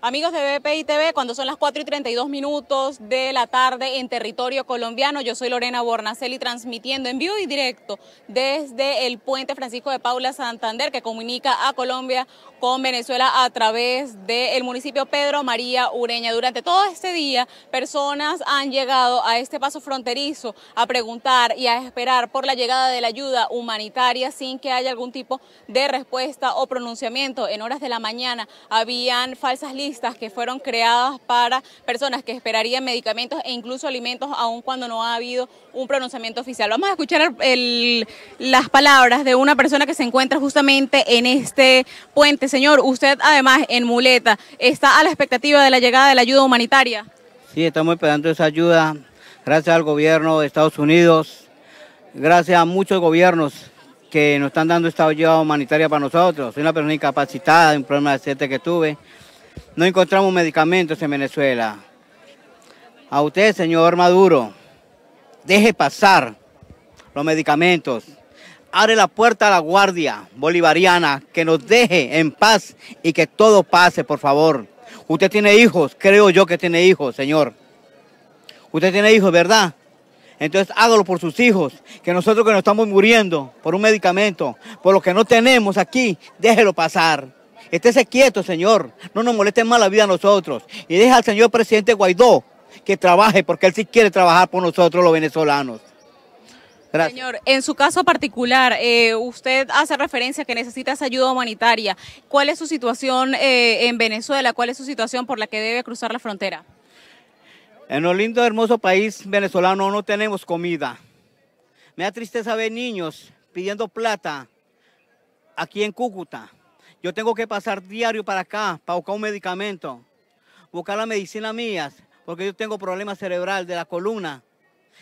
Amigos de BPI TV, cuando son las 4 y 32 minutos de la tarde en territorio colombiano, yo soy Lorena Bornacelli transmitiendo en vivo y directo desde el puente Francisco de Paula Santander que comunica a Colombia con Venezuela a través del municipio Pedro María Ureña. Durante todo este día, personas han llegado a este paso fronterizo a preguntar y a esperar por la llegada de la ayuda humanitaria sin que haya algún tipo de respuesta o pronunciamiento. En horas de la mañana habían falsas líneas que fueron creadas para personas que esperarían medicamentos e incluso alimentos, aun cuando no ha habido un pronunciamiento oficial. Vamos a escuchar las palabras de una persona que se encuentra justamente en este puente. Señor, usted además en Muleta está a la expectativa de la llegada de la ayuda humanitaria. Sí, estamos esperando esa ayuda, gracias al gobierno de Estados Unidos, gracias a muchos gobiernos que nos están dando esta ayuda humanitaria para nosotros. Soy una persona incapacitada, un problema de siete que tuve. No encontramos medicamentos en Venezuela. A usted, señor Maduro, deje pasar los medicamentos. Abre la puerta a la guardia bolivariana, que nos deje en paz y que todo pase, por favor. Usted tiene hijos, creo yo que tiene hijos, señor. Usted tiene hijos, ¿verdad? Entonces hágalo por sus hijos, que nosotros que nos estamos muriendo por un medicamento, por lo que no tenemos aquí, déjelo pasar. Estése quieto, Señor. No nos moleste más la vida a nosotros. Y deja al señor presidente Guaidó que trabaje, porque él sí quiere trabajar por nosotros los venezolanos. Señor, en su caso particular, eh, usted hace referencia que necesita esa ayuda humanitaria. ¿Cuál es su situación eh, en Venezuela? ¿Cuál es su situación por la que debe cruzar la frontera? En un lindo, hermoso país venezolano no tenemos comida. Me da tristeza ver niños pidiendo plata aquí en Cúcuta yo tengo que pasar diario para acá para buscar un medicamento, buscar la medicina mía, porque yo tengo problemas cerebral de la columna.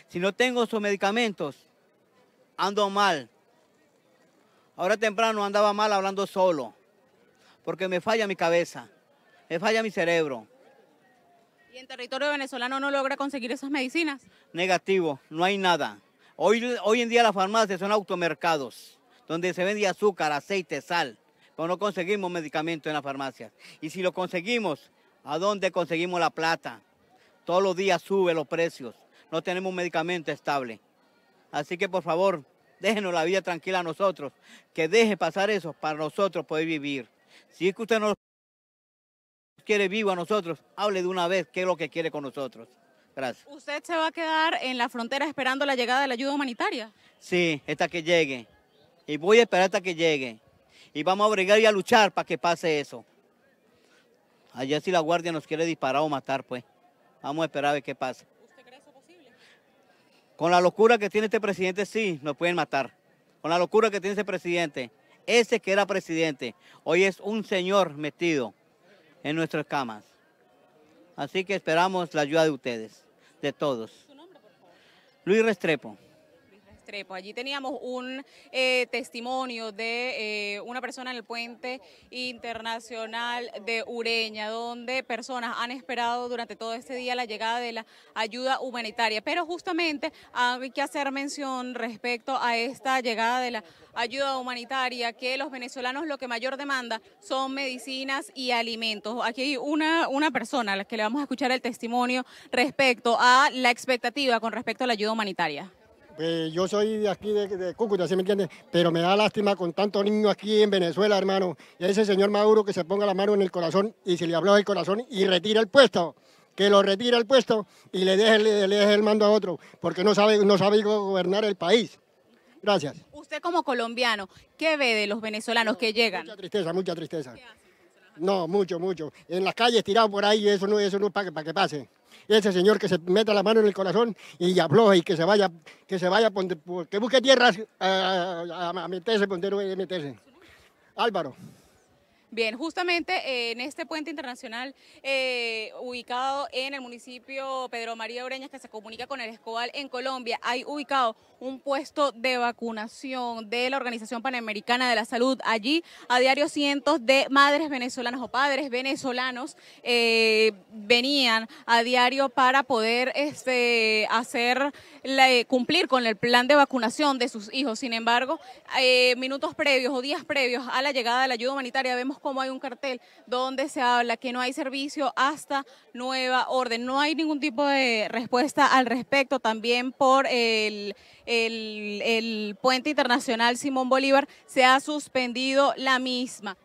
Si no tengo esos medicamentos, ando mal. Ahora temprano andaba mal hablando solo, porque me falla mi cabeza, me falla mi cerebro. ¿Y en territorio venezolano no logra conseguir esas medicinas? Negativo, no hay nada. Hoy, hoy en día las farmacias son automercados, donde se vende azúcar, aceite, sal pues no conseguimos medicamentos en la farmacia. Y si lo conseguimos, ¿a dónde conseguimos la plata? Todos los días suben los precios, no tenemos medicamento estable. Así que por favor, déjenos la vida tranquila a nosotros, que deje pasar eso para nosotros poder vivir. Si es que usted no quiere vivo a nosotros, hable de una vez qué es lo que quiere con nosotros. Gracias. ¿Usted se va a quedar en la frontera esperando la llegada de la ayuda humanitaria? Sí, hasta que llegue. Y voy a esperar hasta que llegue y vamos a brigar y a luchar para que pase eso. Allá si la guardia nos quiere disparar o matar, pues. Vamos a esperar a ver qué pasa. ¿Usted cree eso posible? Con la locura que tiene este presidente, sí, nos pueden matar. Con la locura que tiene ese presidente. Ese que era presidente, hoy es un señor metido en nuestras camas. Así que esperamos la ayuda de ustedes, de todos. ¿Su nombre, por favor? Luis Restrepo. Allí teníamos un eh, testimonio de eh, una persona en el puente internacional de Ureña, donde personas han esperado durante todo este día la llegada de la ayuda humanitaria. Pero justamente hay que hacer mención respecto a esta llegada de la ayuda humanitaria, que los venezolanos lo que mayor demanda son medicinas y alimentos. Aquí hay una, una persona a la que le vamos a escuchar el testimonio respecto a la expectativa con respecto a la ayuda humanitaria pues yo soy de aquí, de, Cúcuta, ¿sí me entiende? Pero me da lástima con tantos niños aquí en Venezuela, hermano. Y ese señor Maduro que se ponga la mano en el corazón y se le habla el corazón y retira el puesto. Que lo retira el puesto y le deje, el mando a otro, porque no sabe, no sabe gobernar el país. Gracias. Usted como colombiano, ¿qué ve de los venezolanos que llegan? Mucha tristeza, mucha tristeza. no, mucho, mucho. En las calles tirado por ahí, eso no, eso no es para que, para que pase ese señor que se meta la mano en el corazón y habló y que se vaya, que se vaya, pues, que busque tierras a, eh, a, a meterse, a meterse. Álvaro. Bien, justamente eh, en este puente internacional eh, ubicado en el municipio Pedro María Ureña, que se comunica con el Escobal en Colombia, hay ubicado un puesto de vacunación de la Organización Panamericana de la Salud. Allí a diario cientos de madres venezolanas o padres venezolanos eh, venían a diario para poder este, hacer cumplir con el plan de vacunación de sus hijos. Sin embargo, minutos previos o días previos a la llegada de la ayuda humanitaria vemos como hay un cartel donde se habla que no hay servicio hasta nueva orden. No hay ningún tipo de respuesta al respecto. También por el, puente internacional Simón Bolívar se ha suspendido la misma.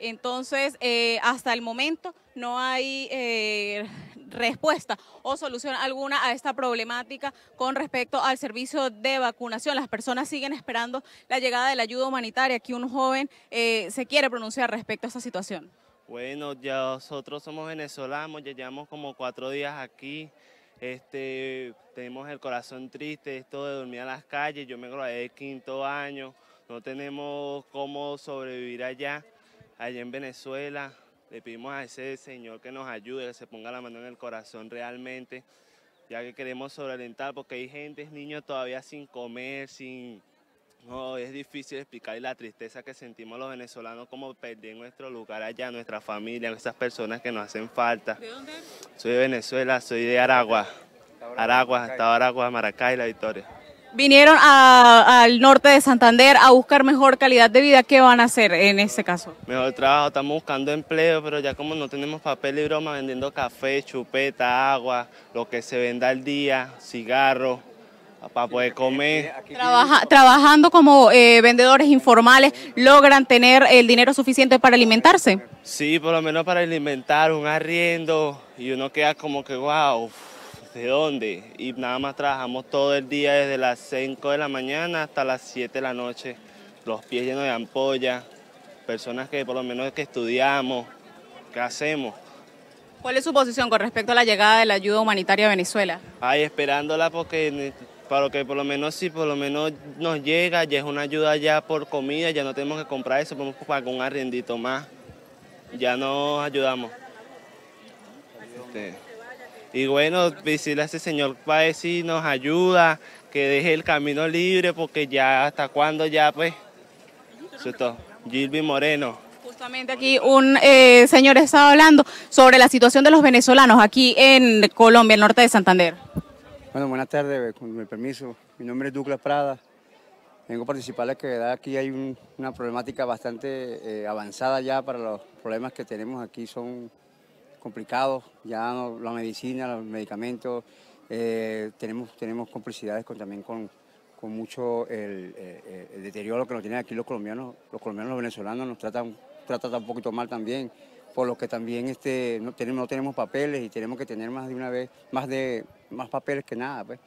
Entonces, eh, hasta el momento no hay eh, respuesta o solución alguna a esta problemática con respecto al servicio de vacunación. Las personas siguen esperando la llegada de la ayuda humanitaria. Aquí un joven eh, se quiere pronunciar respecto a esta situación. Bueno, ya nosotros somos venezolanos, ya llevamos como cuatro días aquí. Este, tenemos el corazón triste, esto de dormir a las calles. Yo me gradué de quinto año, no tenemos cómo sobrevivir allá, allá en Venezuela. Le pedimos a ese Señor que nos ayude, que se ponga la mano en el corazón realmente, ya que queremos sobrealentar, porque hay gente, niños todavía sin comer, sin... No, es difícil explicar la tristeza que sentimos los venezolanos, como perder nuestro lugar allá, nuestra familia, esas personas que nos hacen falta. Soy de Venezuela, soy de Aragua. Aragua, hasta Aragua, Maracay, La Victoria vinieron al norte de Santander a buscar mejor calidad de vida, ¿qué van a hacer en este caso? Mejor trabajo, estamos buscando empleo, pero ya como no tenemos papel y broma, vendiendo café, chupeta, agua, lo que se venda al día, cigarro, para poder comer. trabajando como eh, vendedores informales, ¿logran tener el dinero suficiente para alimentarse? Sí, por lo menos para alimentar un arriendo y uno queda como que, wow de dónde. Y nada más trabajamos todo el día desde las 5 de la mañana hasta las 7 de la noche. Los pies llenos de ampollas, personas que por lo menos que estudiamos, ¿qué hacemos. ¿Cuál es su posición con respecto a la llegada de la ayuda humanitaria a Venezuela? Ay, esperándola porque para que por lo menos si por lo menos nos llega, ya es una ayuda ya por comida, ya no tenemos que comprar eso, podemos pagar un arrendito más. Ya nos ayudamos. Este, y bueno, decirle pues, a ese señor para decir nos ayuda, que deje el camino libre, porque ya hasta cuándo ya, pues, Gilby Moreno. Justamente aquí un eh, señor estaba hablando sobre la situación de los venezolanos aquí en Colombia, el norte de Santander. Bueno, buenas tardes, eh, con mi permiso. Mi nombre es Douglas Prada. Vengo a participar la que aquí hay una problemática bastante eh, avanzada ya para los problemas que tenemos aquí. Son complicados, ya la medicina, los medicamentos, eh, tenemos, tenemos complicidades también con, mucho eh, el, deterioro que nos tienen aquí los colombianos, los colombianos, los venezolanos nos tratan, tratan un poquito mal también, por lo que también este, no, tenemos, tenemos papeles y tenemos que tener más de una vez, más, de, más papeles que nada. Pues.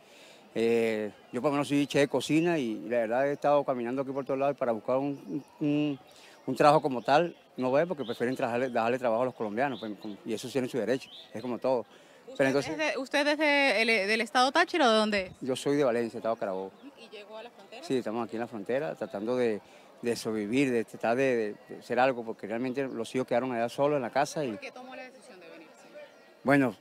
Eh, yo por lo menos soy che de cocina y, la verdad he estado caminando aquí por todos lados para buscar un trabajo como tal no ve porque prefieren darle trabajo a los colombianos, pues, y eso tiene su derecho, es como todo. ¿Usted, es del estado Táchira o de dónde? Yo soy de Valencia, estado Carabobo. ¿Y llegó a la frontera? Sí, estamos aquí en la frontera tratando de, sobrevivir, de tratar de, hacer algo, porque realmente los hijos quedaron allá solos en la casa. Y... ¿Por qué tomó la decisión de venirse? Bueno,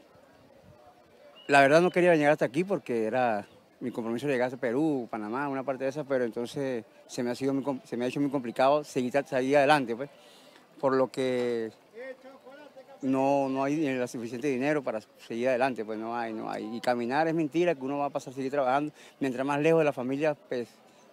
la verdad no quería llegar hasta aquí porque era mi compromiso llegar hasta Perú, Panamá, una parte de esa, pero entonces se me ha, sido, se me ha hecho muy complicado seguir, adelante. Pues por lo que no, no hay suficiente dinero para seguir adelante, pues no hay, no hay. Y caminar es mentira, que uno va a pasar a seguir trabajando. Mientras más lejos de la familia, pues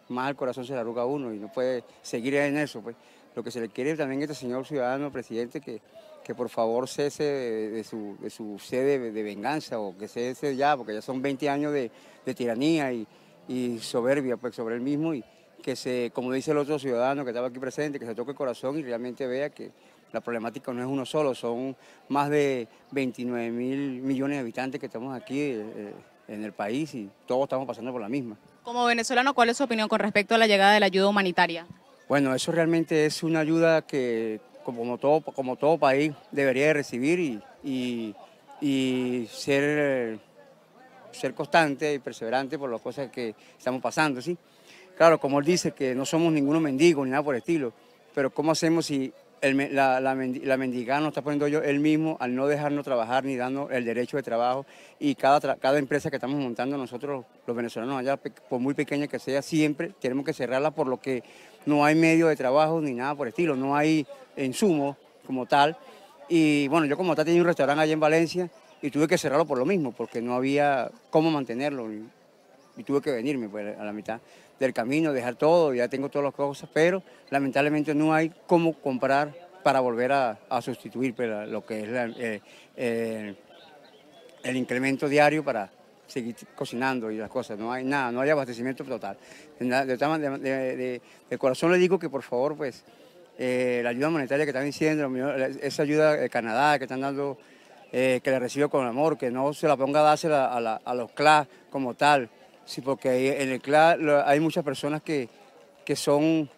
más el corazón se le arruga uno y no puede seguir en eso. Pues. Lo que se le quiere también a este señor ciudadano, presidente, que, que por favor cese de, su, de su sede de, venganza o que cese ya, porque ya son 20 años de, tiranía y, soberbia pues, sobre él mismo que se, como dice el otro ciudadano que estaba aquí presente, que se toque el corazón y realmente vea que la problemática no es uno solo, son más de 29 mil millones de habitantes que estamos aquí eh, eh, en el país y todos estamos pasando por la misma. Como venezolano, ¿cuál es su opinión con respecto a la llegada de la ayuda humanitaria? Bueno, eso realmente es una ayuda que como todo, como todo país debería de recibir y, y ser, ser constante y perseverante por las cosas que estamos pasando, ¿sí? Claro, como él dice, que no somos ninguno mendigo ni nada por estilo, pero ¿cómo hacemos si la, la, mendigada nos está poniendo yo él mismo al no dejarnos trabajar ni dando el derecho de trabajo y cada, empresa que estamos montando nosotros los venezolanos allá, por muy pequeña que sea, siempre tenemos que cerrarla por lo que no hay medio de trabajo ni nada por estilo, no hay insumos como tal. Y bueno, yo como tal tenía un restaurante allá en Valencia y tuve que cerrarlo por lo mismo, porque no había cómo mantenerlo y, tuve que venirme pues, a la mitad del camino, dejar todo, ya tengo todas las cosas, pero lamentablemente no hay cómo comprar para volver a, a sustituir pues, lo que es eh, eh, el incremento diario para seguir cocinando y las cosas, no hay nada, no hay abastecimiento total. De, corazón le digo que por favor, pues, eh, la ayuda monetaria que están diciendo, esa ayuda de Canadá que están dando, que la recibo con amor, que no se la ponga a dársela a, a los CLAS como tal, Sí, porque en el CLA hay muchas personas que, que son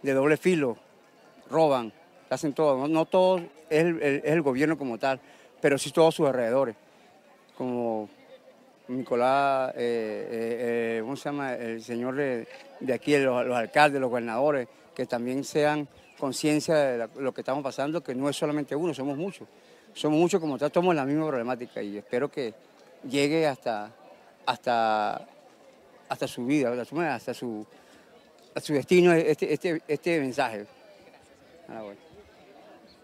de doble filo, roban, hacen todo. No, todo es el, gobierno como tal, pero sí todos sus alrededores, como Nicolás, eh, eh, eh, ¿cómo se llama? El señor de, aquí, los, alcaldes, los gobernadores, que también sean conciencia de lo que estamos pasando, que no es solamente uno, somos muchos. Somos muchos como tal, somos la misma problemática y espero que llegue hasta, hasta hasta su vida, hasta su, hasta su destino este, este, este mensaje. Ah,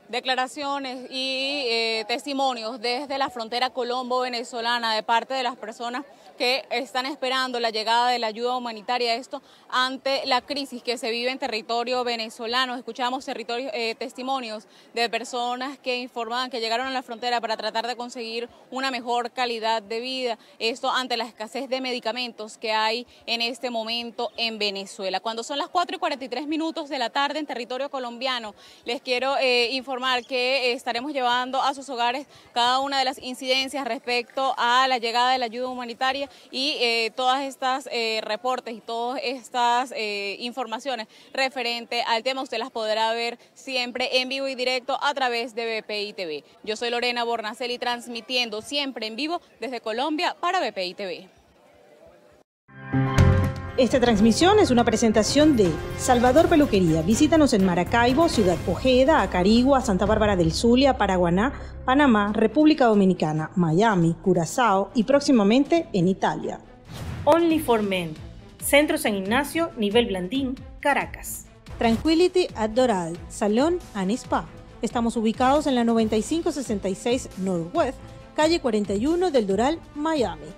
Declaraciones y eh, testimonios desde la frontera colombo-venezolana de parte de las personas que están esperando la llegada de la ayuda humanitaria. Esto ante la crisis que se vive en territorio venezolano. Escuchamos eh, testimonios de personas que informaban que llegaron a la frontera para tratar de conseguir una mejor calidad de vida. Esto ante la escasez de medicamentos que hay en este momento en Venezuela. Cuando son las 4 y 43 minutos de la tarde en territorio colombiano, les quiero eh, informar que estaremos llevando a sus hogares cada una de las incidencias respecto a la llegada de la ayuda humanitaria y eh, todas estas eh, reportes y todas estas eh, informaciones referentes al tema usted las podrá ver siempre en vivo y directo a través de BPI TV. Yo soy Lorena Bornaceli transmitiendo siempre en vivo desde Colombia para BPI TV. Esta transmisión es una presentación de Salvador Peluquería. Visítanos en Maracaibo, Ciudad Ojeda, Acarigua, Santa Bárbara del Zulia, Paraguaná, Panamá, República Dominicana, Miami, Curazao y próximamente en Italia. Only for Men, Centro San Ignacio, Nivel Blandín, Caracas. Tranquility at Doral, Salón Anispa. Spa. Estamos ubicados en la 9566 Northwest, calle 41 del Doral, Miami.